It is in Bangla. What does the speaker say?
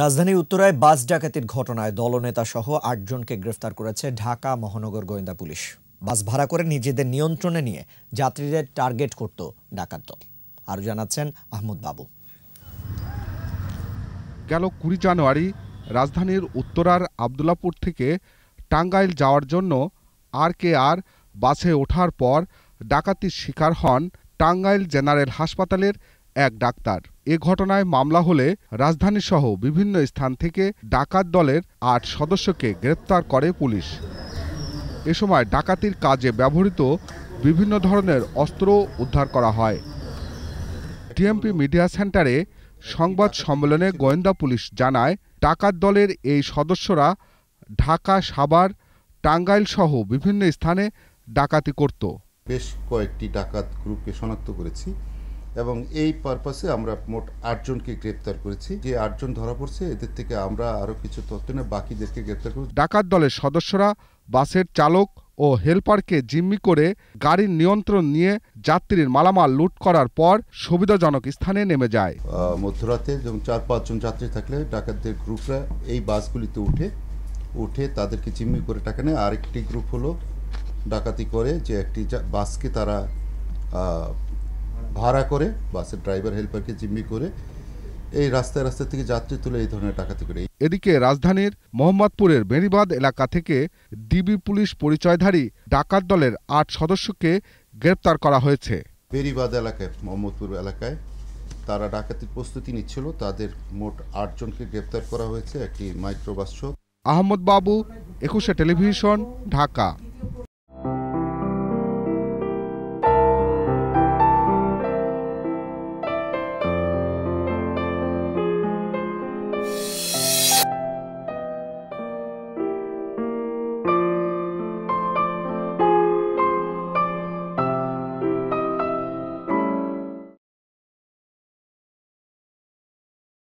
রাজধানীর উত্তরায় বাস ডাকাতির ঘটনায় দলনেতা সহ আটজনকে গ্রেফতার করেছে ঢাকা মহানগর গোয়েন্দা পুলিশ বাস ভাড়া করে নিজেদের নিয়ন্ত্রণে নিয়ে যাত্রীদের টার্গেট করত ডাকাত দল আরও জানাচ্ছেন আহমদ বাবু গেল কুড়ি জানুয়ারি রাজধানীর উত্তরার আবদুল্লাপুর থেকে টাঙ্গাইল যাওয়ার জন্য আর কে আর বাসে ওঠার পর ডাকাতির শিকার হন টাঙ্গাইল জেনারেল হাসপাতালের এক ডাক্তার এ ঘটনায় মামলা হলে রাজধানীসহ বিভিন্ন স্থান থেকে ডাকাত দলের আট সদস্যকে গ্রেপ্তার করে পুলিশ এ সময় ডাকাতির কাজে ব্যবহৃত বিভিন্ন ধরনের অস্ত্র উদ্ধার করা হয় টিএমপি মিডিয়া সেন্টারে সংবাদ সম্মেলনে গোয়েন্দা পুলিশ জানায় ডাকাত দলের এই সদস্যরা ঢাকা সাভার টাঙ্গাইল সহ বিভিন্ন স্থানে ডাকাতি করত বেশ কয়েকটি ডাকাত গ্রুপকে শনাক্ত করেছি এবং এই পারপাসে আমরা মোট আটজনকে গ্রেপ্তার করেছি যে আটজন ধরা পড়ছে এদের থেকে আমরা আরও কিছু তথ্য নিয়ে বাকিদেরকে গ্রেপ্তার করেছি ডাকাত দলের সদস্যরা বাসের চালক ও হেলপারকে জিম্মি করে গাড়ির নিয়ন্ত্রণ নিয়ে যাত্রীর মালামাল লুট করার পর সুবিধাজনক স্থানে নেমে যায় মধ্যরাতে যখন চার পাঁচজন যাত্রী থাকলে ডাকাতদের গ্রুপরা এই বাসগুলিতে উঠে উঠে তাদেরকে জিম্মি করে টাকা নেয় আরেকটি গ্রুপ হলো ডাকাতি করে যে একটি বাসকে তারা ভাড়া করে বাসের ড্রাইভার হেল্পারকে জিম্মি করে এই রাস্তায় রাস্তা থেকে যাত্রী তুলে এই ধরনের টাকা থেকে এদিকে রাজধানীর মোহাম্মদপুরের বেড়িবাঁধ এলাকা থেকে ডিবি পুলিশ পরিচয়ধারী ডাকাত দলের আট সদস্যকে গ্রেপ্তার করা হয়েছে বেরিবাদ এলাকায় মোহাম্মদপুর এলাকায় তারা ডাকাতির প্রস্তুতি নিচ্ছিল তাদের মোট আটজনকে গ্রেপ্তার করা হয়েছে একটি মাইক্রোবাস আহমদ বাবু একুশে টেলিভিশন ঢাকা